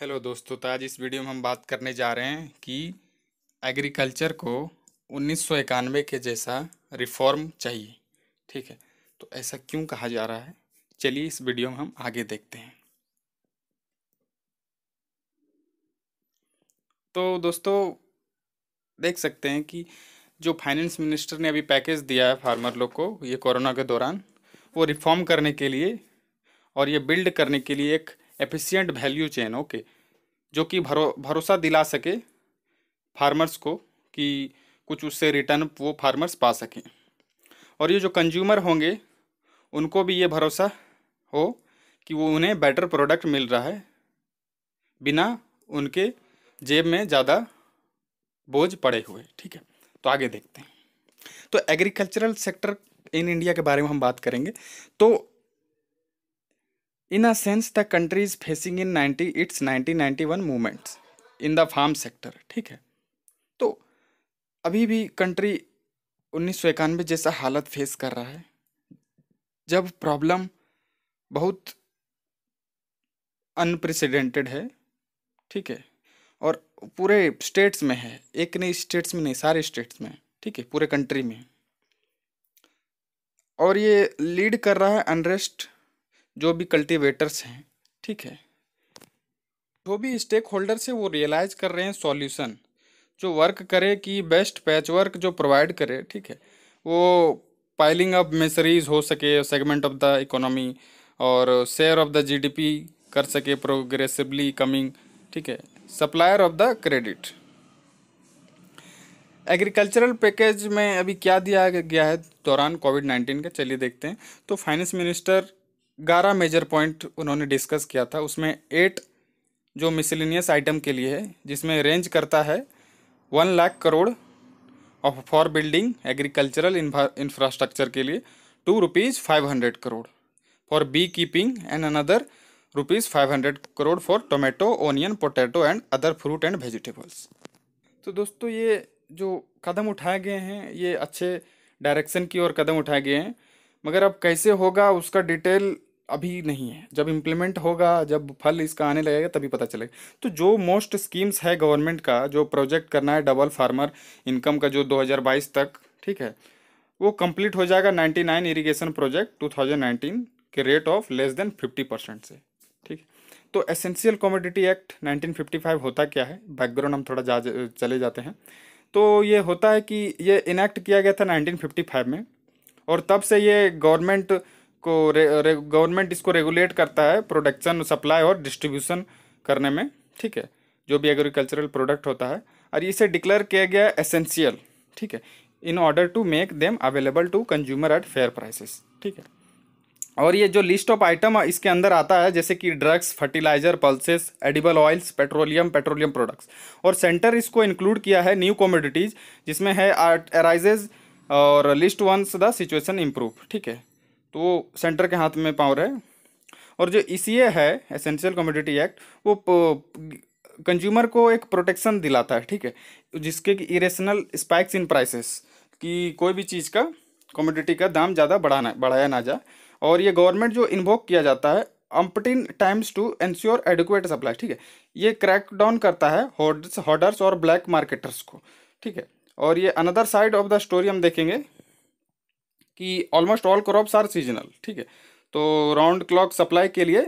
hello दोस्तों तो आज इस वीडियो में हम बात करने जा रहे हैं कि एग्रीकल्चर को उन्नीस सौ इक्यानवे के जैसा रिफॉर्म चाहिए ठीक है तो ऐसा क्यों कहा जा रहा है चलिए इस वीडियो में हम आगे देखते हैं तो दोस्तों देख सकते हैं कि जो फाइनेंस मिनिस्टर ने अभी पैकेज दिया है फार्मर लोग को ये कोरोना के दौरान वो रिफॉर्म करने के लिए और ये बिल्ड करने के लिए एक एफिशियंट वैल्यू चेन ओके जो कि भरो भरोसा दिला सके फार्मर्स को कि कुछ उससे रिटर्न वो फार्मर्स पा सकें और ये जो कंज्यूमर होंगे उनको भी ये भरोसा हो कि वो उन्हें बेटर प्रोडक्ट मिल रहा है बिना उनके जेब में ज़्यादा बोझ पड़े हुए ठीक है तो आगे देखते हैं तो एग्रीकल्चरल सेक्टर इन इंडिया के बारे में हम बात करेंगे तो in sense the country is facing in ninety it's nineteen ninety one movements in the farm sector ठीक है तो अभी भी कंट्री उन्नीस सौ जैसा हालत फेस कर रहा है जब प्रॉब्लम बहुत अनप्रेसिडेंटेड है ठीक है और पूरे स्टेट्स में है एक नहीं स्टेट्स में नहीं सारे स्टेट्स में ठीक है पूरे कंट्री में और ये लीड कर रहा है अनरेस्ट जो भी कल्टीवेटर्स हैं ठीक है जो भी स्टेक होल्डर्स हैं वो रियलाइज़ कर रहे हैं सॉल्यूशन जो वर्क करे कि बेस्ट पैच वर्क जो प्रोवाइड करे ठीक है वो पाइलिंग अप मेसरीज हो सके सेगमेंट ऑफ द इकोनॉमी और शेयर ऑफ द जीडीपी कर सके प्रोग्रेसिवली कमिंग ठीक है supplier of the credit agricultural package में अभी क्या दिया गया है दौरान कोविड नाइन्टीन का चलिए देखते हैं तो फाइनेंस मिनिस्टर ग्यारह मेजर पॉइंट उन्होंने डिस्कस किया था उसमें एट जो मिसलिनियस आइटम के लिए है जिसमें रेंज करता है one lakh crore of for building agricultural infrastructure के लिए two rupees five hundred crore for bee keeping and another rupees five hundred crore for tomato onion potato and other fruit and vegetables तो दोस्तों ये जो कदम उठाए गए हैं ये अच्छे डायरेक्शन की ओर कदम उठाए गए हैं मगर अब कैसे होगा उसका डिटेल अभी नहीं है जब इम्प्लीमेंट होगा जब फल इसका आने लगेगा तभी पता चलेगा तो जो मोस्ट स्कीम्स है गवर्नमेंट का जो प्रोजेक्ट करना है डबल फार्मर इनकम का जो 2022 तक ठीक है वो कंप्लीट हो जाएगा 99 इरिगेशन प्रोजेक्ट 2019 के rate of less than 50 percent से ठीक तो एसेंशियल कॉमोडिटी एक्ट 1955 होता क्या है बैकग्राउंड हम थोड़ा जा चले जाते हैं तो ये होता है कि ये इनैक्ट किया गया था नाइनटीन में और तब से ये गवर्नमेंट को गवर्नमेंट इसको रेगुलेट करता है प्रोडक्शन सप्लाई और डिस्ट्रीब्यूशन करने में ठीक है जो भी एग्रीकल्चरल प्रोडक्ट होता है और इसे डिक्लेयर किया गया एसेंशियल ठीक है in order to make them available to consumer at fair prices ठीक है और ये जो लिस्ट ऑफ आइटम इसके अंदर आता है जैसे कि drugs fertilizer pulses edible oils petroleum petroleum products और सेंटर इसको इंक्लूड किया है न्यू कॉमोडिटीज़ जिसमें है एराइजेज uh, और list once the situation improve ठीक है तो वो सेंटर के हाथ में पावर है और जो ई e है एसेंशियल कमोडिटी एक्ट वो कंज्यूमर को एक प्रोटेक्शन दिलाता है ठीक है जिसके कि इरेशनल स्पाइक्स इन प्राइसेस कि कोई भी चीज़ का कम्योडिटी का दाम ज़्यादा बढ़ाना बढ़ाया ना जाए और ये गवर्नमेंट जो इन्वोक किया जाता है umpteen times to ensure adequate supply ठीक है ये क्रैक डाउन करता है हॉर्डर्स होर्डर्स और ब्लैक मार्केटर्स को ठीक है और ये another side of the story हम देखेंगे कि almost all crops are seasonal ठीक है तो राउंड क्लॉक सप्लाई के लिए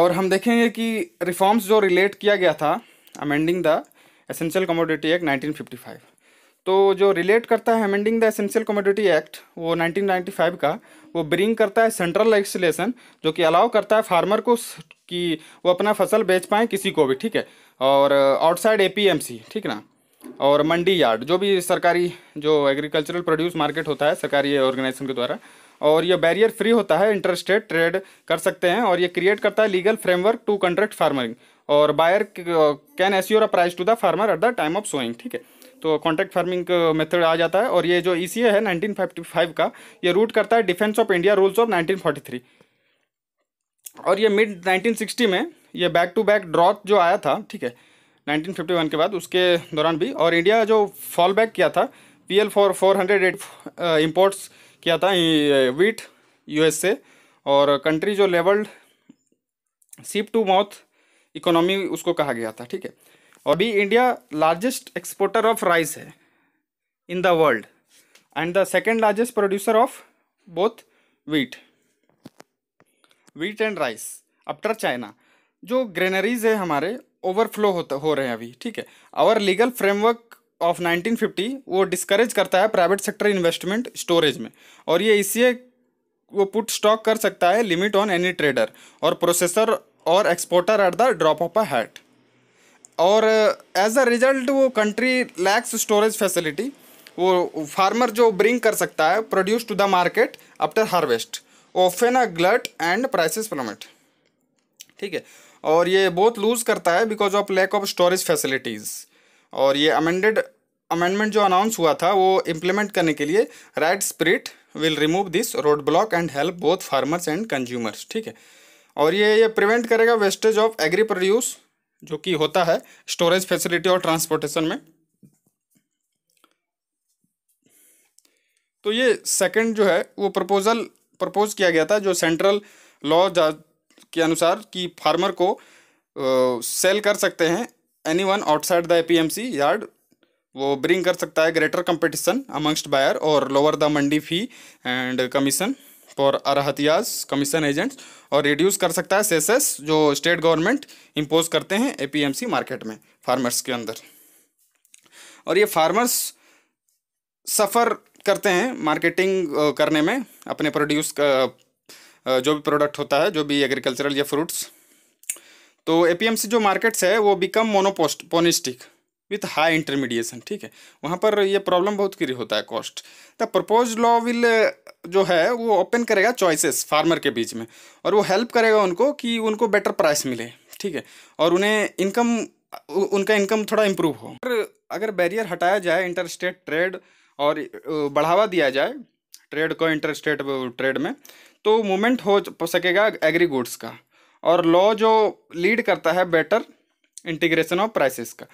और हम देखेंगे कि रिफॉर्म्स जो रिलेट किया गया था amending the essential commodity act 1955 तो जो रिलेट करता है amending the essential commodity act वो 1995 का वो ब्रिंग करता है सेंट्रल लेजिस्लेशन जो कि अलाउ करता है फार्मर को कि वो अपना फसल बेच पाएँ किसी को भी ठीक है और आउटसाइड uh, एपीएमसी ठीक ना और मंडी यार्ड जो भी सरकारी जो एग्रीकल्चरल प्रोड्यूस मार्केट होता है सरकारी ऑर्गेनाइजेशन के द्वारा और ये बैरियर फ्री होता है इंटरस्टेट ट्रेड कर सकते हैं और ये क्रिएट करता है legal framework to contract farming और buyer can assure a price to the farmer at the time of sowing ठीक है तो कॉन्ट्रैक्ट फार्मिंग मेथड आ जाता है और ये जो ई e है 1955 का ये रूट करता है defence of India rules of 1943 और ये मिड 1960 में ये बैक टू बैक ड्रॉथ जो आया था ठीक है 1951 के बाद उसके दौरान भी और इंडिया जो फॉल बैक किया था P L four four hundred imports किया था वीट यूएसए और कंट्री जो labelled ship to mouth economy उसको कहा गया था ठीक है और भी India largest exporter of rice है in the world and the second largest producer of both wheat wheat and rice after China जो ग्रेनरीज है हमारे ओवरफ्लो होता हो रहे हैं अभी ठीक है आवर लीगल फ्रेमवर्क ऑफ 1950 वो डिस्करेज करता है प्राइवेट सेक्टर इन्वेस्टमेंट स्टोरेज में और ये इसलिए वो पुट स्टॉक कर सकता है लिमिट ऑन एनी ट्रेडर और प्रोसेसर और exporter at the drop of a hat और एज अ रिजल्ट वो कंट्री लैक्स स्टोरेज फैसिलिटी वो फार्मर जो ब्रिंग कर सकता है produce to the market after harvest often a glut and prices plummet ठीक है और ये बहुत लूज़ करता है because of lack of storage facilities और ये अमेंडेड अमेंडमेंट जो अनाउंस हुआ था वो इम्प्लीमेंट करने के लिए right spirit will remove this road block and help both farmers and consumers ठीक है और ये ये प्रिवेंट करेगा वेस्टेज ऑफ एग्री प्रोड्यूस जो कि होता है स्टोरेज फैसिलिटी और ट्रांसपोर्टेशन में तो ये सेकंड जो है वो प्रपोजल प्रपोज किया गया था जो सेंट्रल लॉ के अनुसार कि फार्मर को सेल कर सकते हैं any one outside the APMC yard वो ब्रिंग कर सकता है ग्रेटर कंपटीशन अमंगस्ट बायर और lower the mandi fee and commission for अरहतियाज कमीशन एजेंट्स और रिड्यूस कर सकता है सेसेस जो स्टेट गवर्नमेंट इम्पोज करते हैं ए मार्केट में फार्मर्स के अंदर और ये फार्मर्स सफ़र करते हैं मार्केटिंग करने में अपने प्रोड्यूस जो भी प्रोडक्ट होता है जो भी एग्रीकल्चरल या फ्रूट्स तो एपीएमसी जो मार्केट्स है वो become monopolistic with high intermediation ठीक है वहाँ पर ये प्रॉब्लम बहुत क्रिय होता है cost the propose law will जो है वो ओपन करेगा चॉइसेस फार्मर के बीच में और वो हेल्प करेगा उनको कि उनको बेटर प्राइस मिले ठीक है और उन्हें इनकम उनका इनकम थोड़ा इम्प्रूव हो अगर अगर बैरियर हटाया जाए इंटर स्टेट ट्रेड और बढ़ावा दिया जाए ट्रेड को इंटर स्टेट ट्रेड में तो मूवमेंट हो सकेगा एग्री गुड्स का और लॉ जो लीड करता है बेटर इंटीग्रेशन ऑफ प्राइसेस का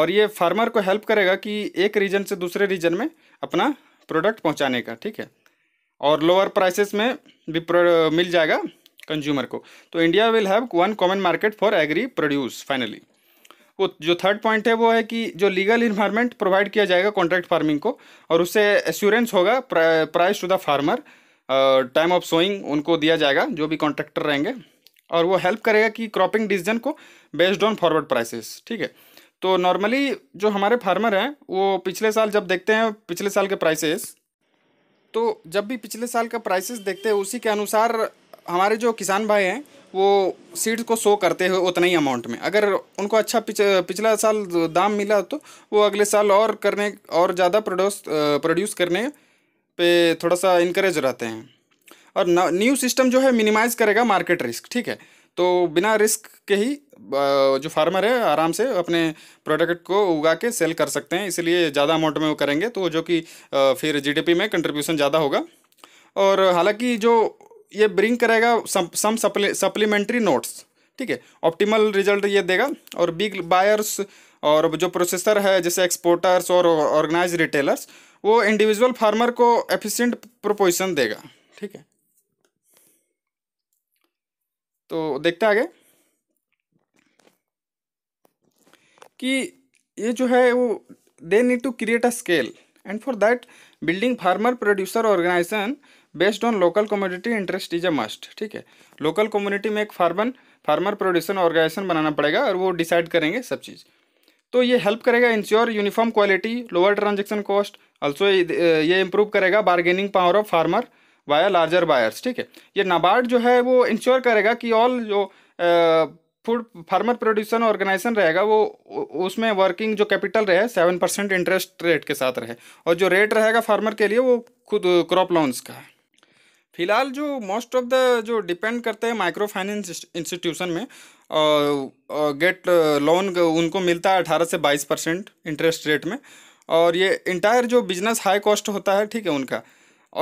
और ये फार्मर को हेल्प करेगा कि एक रीजन से दूसरे रीजन में अपना प्रोडक्ट पहुंचाने का ठीक है और लोअर प्राइसेस में भी मिल जाएगा कंज्यूमर को तो India will have one common market for agri produce finally वो जो थर्ड पॉइंट है वो है कि जो लीगल इन्वायरमेंट प्रोवाइड किया जाएगा कॉन्ट्रैक्ट फार्मिंग को और उससे एश्योरेंस होगा price to the farmer time of sowing उनको दिया जाएगा जो भी कॉन्ट्रैक्टर रहेंगे और वो हेल्प करेगा कि क्रॉपिंग डिसीजन को बेस्ड ऑन फॉरवर्ड प्राइसेस ठीक है तो नॉर्मली जो हमारे फार्मर हैं वो पिछले साल जब देखते हैं पिछले साल के प्राइसेस तो जब भी पिछले साल का प्राइसेस देखते हैं उसी के अनुसार हमारे जो किसान भाई हैं वो सीड्स को शो करते हैं उतना ही अमाउंट में अगर उनको अच्छा पिछ, पिछला साल दाम मिला तो वो अगले साल और करने और ज़्यादा प्रोड्यूस प्रोड्यूस करने पे थोड़ा सा इंकरेज रहते हैं और न्यू सिस्टम जो है मिनिमाइज करेगा मार्केट रिस्क ठीक है तो बिना रिस्क के ही जो फार्मर है आराम से अपने प्रोडक्ट को उगा के सेल कर सकते हैं इसलिए ज़्यादा अमाउंट में वो करेंगे तो जो कि फिर जीडीपी में कंट्रीब्यूशन ज़्यादा होगा और हालांकि जो ये ब्रिंग करेगा सम सप्लीमेंट्री नोट्स ठीक है ऑप्टिमल रिजल्ट ये देगा और बिग बायर्स और जो प्रोसेसर है जैसे एक्सपोर्टर्स और ऑर्गेनाइज रिटेलर्स वो इंडिविजुअल फार्मर को एफिशिएंट प्रोपोजिशन देगा ठीक है तो देखते आगे कि ये जो है वो they need to create a scale and for that building farmer producer organisation based on local community interest is a must ठीक है लोकल कम्युनिटी में एक फार्मर फार्मर प्रोड्यूसर ऑर्गेनाइजेशन बनाना पड़ेगा और वो डिसाइड करेंगे सब चीज़ तो ये हेल्प करेगा ensure uniform quality lower transaction cost also ये इम्प्रूव करेगा bargaining power of farmer via larger buyers ठीक है ये नाबार्ड जो है वो इंश्योर करेगा कि ऑल जो फूड फार्मर प्रोड्यूसर ऑर्गेनाइजेशन रहेगा वो उसमें वर्किंग जो कैपिटल रहे सेवन परसेंट इंटरेस्ट रेट के साथ रहे और जो रेट रहेगा फार्मर के लिए वो खुद क्रॉप लोन्स का है फिलहाल जो मोस्ट ऑफ द जो डिपेंड करते हैं माइक्रो फाइनेंस इंस्टीट्यूशन में गेट लोन उनको मिलता है अठारह से बाईस परसेंट इंटरेस्ट रेट में और ये इंटायर जो बिजनेस हाई कॉस्ट होता है ठीक है उनका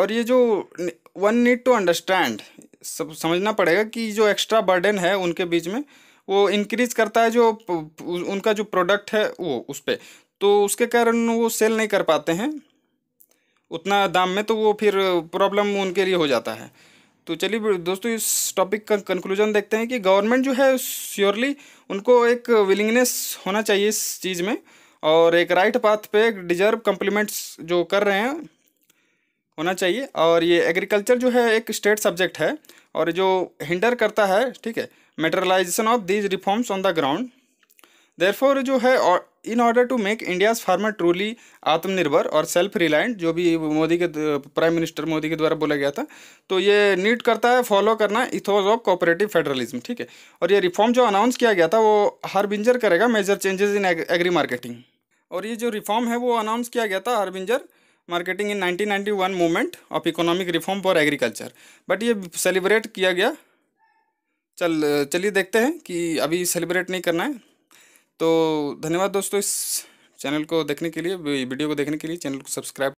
और ये जो वन नीड टू अंडरस्टैंड सब समझना पड़ेगा कि जो एक्स्ट्रा बर्डन है उनके बीच में वो इंक्रीज करता है जो उनका जो प्रोडक्ट है वो उस पर तो उसके कारण वो सेल नहीं कर पाते हैं उतना दाम में तो वो फिर प्रॉब्लम उनके लिए हो जाता है तो चलिए दोस्तों इस टॉपिक का कंक्लूजन देखते हैं कि गवर्नमेंट जो है श्योरली उनको एक विलिंगनेस होना चाहिए इस चीज़ में और एक राइट पाथ पे डिजर्व कम्प्लीमेंट्स जो कर रहे हैं होना चाहिए और ये एग्रीकल्चर जो है एक स्टेट सब्जेक्ट है और जो हिंडर करता है ठीक है materialisation of these reforms on the ground therefore जो है in order to make India's farmer truly Aatmanirbhar और सेल्फ रिलायंट जो भी मोदी के प्राइम मिनिस्टर मोदी के द्वारा बोला गया था तो ये नीड करता है फॉलो करना इथोज ऑफ कोऑपरेटिव फेडरलिज्म ठीक है और ये रिफॉर्म जो अनाउंस किया गया था वो हर बिंजर करेगा major changes in agri marketing और ये जो रिफॉर्म है वो अनाउंस किया गया था harbinger marketing in 1991 movement of economic reform for agriculture but ये सेलिब्रेट किया गया चल चलिए देखते हैं कि अभी सेलिब्रेट नहीं करना है तो धन्यवाद दोस्तों इस चैनल को देखने के लिए वीडियो को देखने के लिए चैनल को सब्सक्राइब